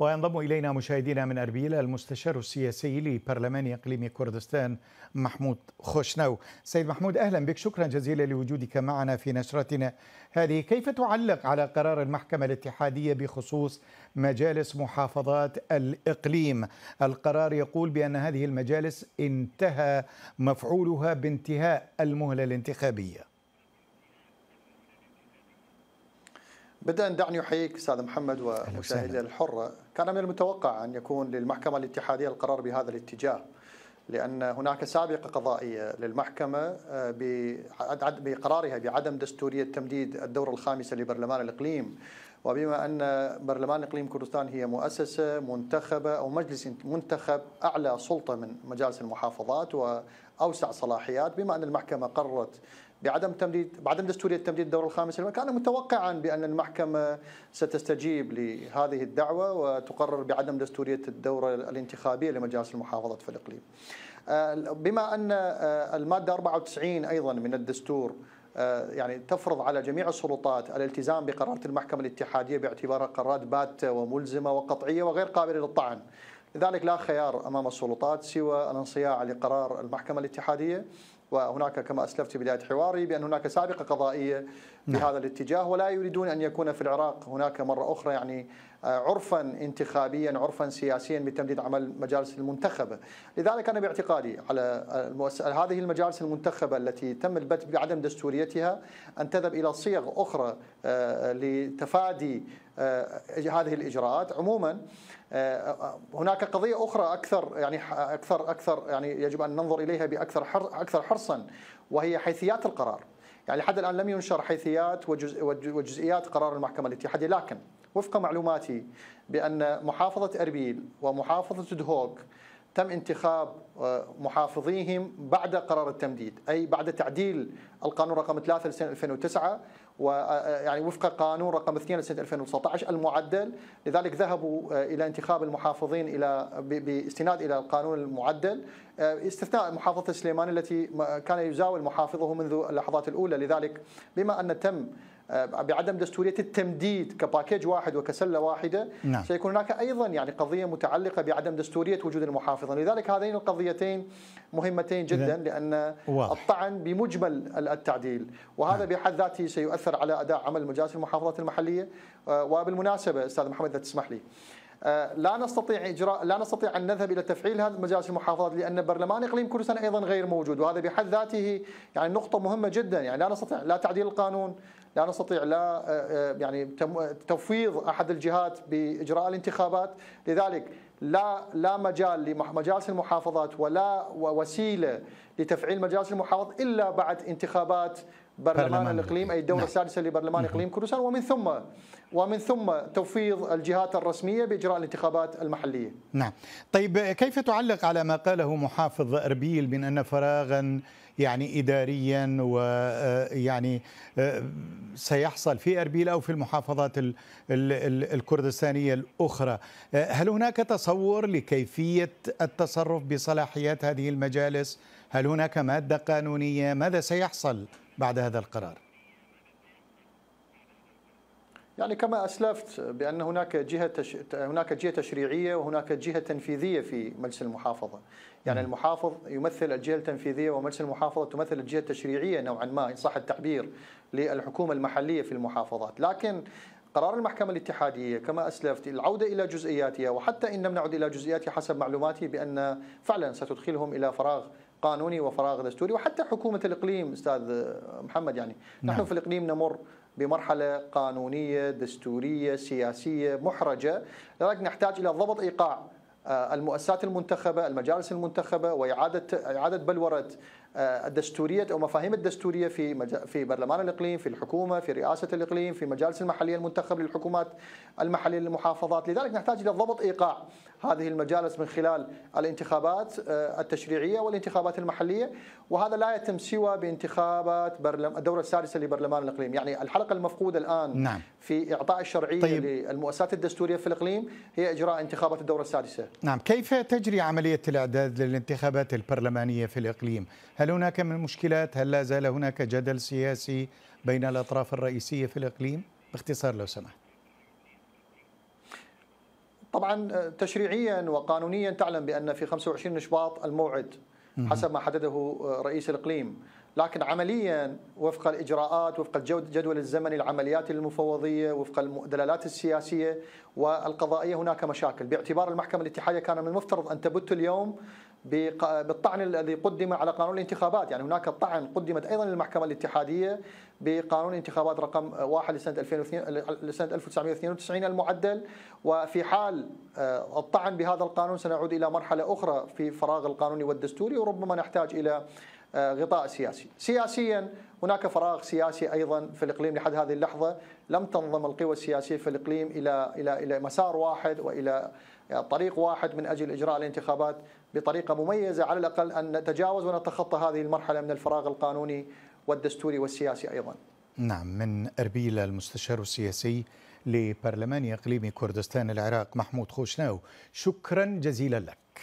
وينضم إلينا مشاهدينا من أربيل المستشار السياسي لبرلمان إقليم كردستان محمود خوشنو سيد محمود أهلا بك شكرا جزيلا لوجودك معنا في نشرتنا هذه كيف تعلق على قرار المحكمة الاتحادية بخصوص مجالس محافظات الإقليم القرار يقول بأن هذه المجالس انتهى مفعولها بانتهاء المهلة الانتخابية بدأ دعني أحييك أستاذ محمد ومشاهدي الحرة كان من المتوقع أن يكون للمحكمة الاتحادية القرار بهذا الاتجاه لأن هناك سابقة قضائية للمحكمة آه، بقرارها بعدم دستورية تمديد الدورة الخامسة لبرلمان الإقليم وبما أن برلمان إقليم كردستان هي مؤسسة منتخبة أو مجلس منتخب أعلى سلطة من مجالس المحافظات وأوسع صلاحيات بما أن المحكمة قررت بعدم تمديد بعدم دستوريه تمديد الدور الخامس كان متوقعا بان المحكمه ستستجيب لهذه الدعوه وتقرر بعدم دستوريه الدوره الانتخابيه لمجالس المحافظه في الاقليم. آه، بما ان آه، الماده 94 ايضا من الدستور آه، يعني تفرض على جميع السلطات الالتزام بقرارات المحكمه الاتحاديه باعتبارها قرارات باته وملزمه وقطعيه وغير قابله للطعن. لذلك لا خيار امام السلطات سوى الانصياع لقرار المحكمه الاتحاديه وهناك كما أسلفت في بداية حواري بأن هناك سابقة قضائية بهذا نعم. الاتجاه ولا يريدون أن يكون في العراق هناك مرة أخرى يعني عرفا انتخابيا عرفا سياسيا بتمديد عمل المجالس المنتخبة لذلك أنا باعتقادي على هذه المجالس المنتخبة التي تم البت بعدم دستوريتها أن تذهب إلى صيغ أخرى آه، لتفادي آه، هذه الاجراءات عموما آه، هناك قضيه اخرى اكثر يعني اكثر اكثر يعني يجب ان ننظر اليها باكثر اكثر حرصا وهي حيثيات القرار يعني لحد الان لم ينشر حيثيات وجزئيات قرار المحكمه الاتحاديه لكن وفق معلوماتي بأن محافظة أربيل ومحافظة دهوك تم انتخاب آه، محافظيهم بعد قرار التمديد أي بعد تعديل القانون رقم 3 لسنة 2009 ويعني آه، آه، وفق قانون رقم 2 لسنة 2019 المعدل لذلك ذهبوا إلى انتخاب المحافظين إلى باستناد إلى القانون المعدل استثناء محافظة سليمان التي كان يزاول محافظه منذ اللحظات الأولى لذلك بما أن تم آه، بعدم دستورية التمديد كباكيج واحد وكسلة واحدة نعم. سيكون هناك أيضا يعني قضية متعلقة بعدم دستورية وجود المحافظة لذلك هذين القضيتين مهمتين جدا لأن واضح. الطعن بمجمل التعديل وهذا نعم. بحد ذاته سيؤثر على أداء عمل مجالس المحافظات المحلية آه، وبالمناسبة أستاذ محمد إذا تسمح لي آه، لا نستطيع اجراء لا نستطيع ان نذهب الى تفعيل هذا مجالس المحافظات لان برلمان اقليم كردستان ايضا غير موجود وهذا بحد ذاته يعني نقطه مهمه جدا يعني لا نستطيع لا تعديل القانون لا نستطيع لا آه، آه، يعني تفويض احد الجهات باجراء الانتخابات لذلك لا لا مجال لمجالس المحافظات ولا وسيله لتفعيل مجالس المحافظ الا بعد انتخابات برلمان, برلمان الإقليم أي الدورة نعم. السادسة لبرلمان نعم. إقليم كردستان ومن ثم ومن ثم توفيض الجهات الرسمية بإجراء الانتخابات المحلية نعم طيب كيف تعلق على ما قاله محافظ أربيل من أن فراغا يعني إداريا ويعني آه، آه، سيحصل في أربيل أو في المحافظات الكردستانية الأخرى آه، هل هناك تصور لكيفية التصرف بصلاحيات هذه المجالس؟ هل هناك مادة قانونية؟ ماذا سيحصل؟ بعد هذا القرار؟ يعني كما اسلفت بان هناك جهه تش... هناك جهه تشريعيه وهناك جهه تنفيذيه في مجلس المحافظه، يعني المحافظ يمثل الجهه التنفيذيه ومجلس المحافظه تمثل الجهه التشريعيه نوعا ما ان صح التعبير للحكومه المحليه في المحافظات، لكن قرار المحكمة الاتحادية كما أسلفت العودة إلى جزئياتها وحتى إن لم نعد إلى جزئياتها حسب معلوماتي بأن فعلا ستدخلهم إلى فراغ قانوني وفراغ دستوري وحتى حكومه الاقليم استاذ محمد يعني نعم. نحن في الاقليم نمر بمرحله قانونيه دستوريه سياسيه محرجه لذلك نحتاج الى ضبط ايقاع آه، المؤسسات المنتخبه، المجالس المنتخبه واعاده اعاده بلوره آه، الدستوريه او مفاهيم الدستوريه في في برلمان الاقليم، في الحكومه، في رئاسه الاقليم، في مجالس المحليه المنتخب للحكومات المحليه للمحافظات، لذلك نحتاج الى ضبط ايقاع هذه المجالس من خلال الانتخابات آه، التشريعية والانتخابات المحلية وهذا لا يتم سوى بانتخابات الدورة السادسة لبرلمان الإقليم يعني الحلقة المفقودة الآن نعم. في إعطاء الشرعية طيب. للمؤسسات الدستورية في الإقليم هي إجراء انتخابات الدورة السادسة نعم كيف تجري عملية الإعداد للانتخابات البرلمانية في الإقليم هل هناك من مشكلات هل لا زال هناك جدل سياسي بين الأطراف الرئيسية في الإقليم باختصار لو سمحت طبعا آه، تشريعيا وقانونيا تعلم بان في 25 شباط الموعد حسب ما حدده آه، رئيس الاقليم لكن عمليا وفق الاجراءات وفق الجدول الزمني العمليات المفوضيه وفق المدللات السياسيه والقضائيه هناك مشاكل باعتبار المحكمه الاتحاديه كان من المفترض ان تبت اليوم بالطعن الذي قدم على قانون الانتخابات يعني هناك طعن قدمت أيضا للمحكمة الاتحادية بقانون الانتخابات رقم 1 لسنة 2002 لسنة 1992 المعدل وفي حال آه، الطعن بهذا القانون سنعود إلى مرحلة أخرى في فراغ القانوني والدستوري وربما نحتاج إلى آه، غطاء سياسي سياسيا هناك فراغ سياسي أيضا في الإقليم لحد هذه اللحظة لم تنظم القوى السياسية في الإقليم إلى إلى إلى مسار واحد وإلى طريق واحد من أجل إجراء الانتخابات بطريقة مميزة على الأقل أن نتجاوز ونتخطى هذه المرحلة من الفراغ القانوني والدستوري والسياسي أيضا نعم من أربيل المستشار السياسي لبرلمان إقليم كردستان العراق محمود خوشناو شكرا جزيلا لك